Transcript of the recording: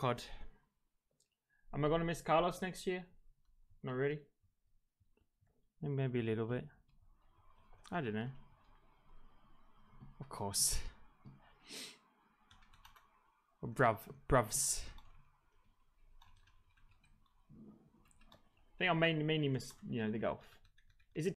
God. Am I gonna miss Carlos next year? Not really. Maybe a little bit. I don't know. Of course. Oh, bruv, bruvs. I think I mainly, mainly miss, you know, the golf. Is it